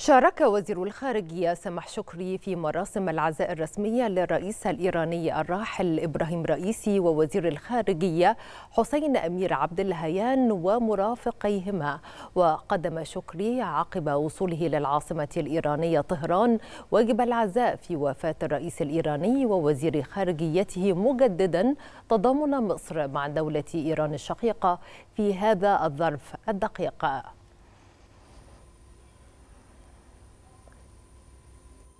شارك وزير الخارجية سمح شكري في مراسم العزاء الرسمية للرئيس الإيراني الراحل إبراهيم رئيسي ووزير الخارجية حسين أمير عبد الهيان ومرافقيهما وقدم شكري عقب وصوله للعاصمة الإيرانية طهران واجب العزاء في وفاة الرئيس الإيراني ووزير خارجيته مجددا تضامن مصر مع دولة إيران الشقيقة في هذا الظرف الدقيق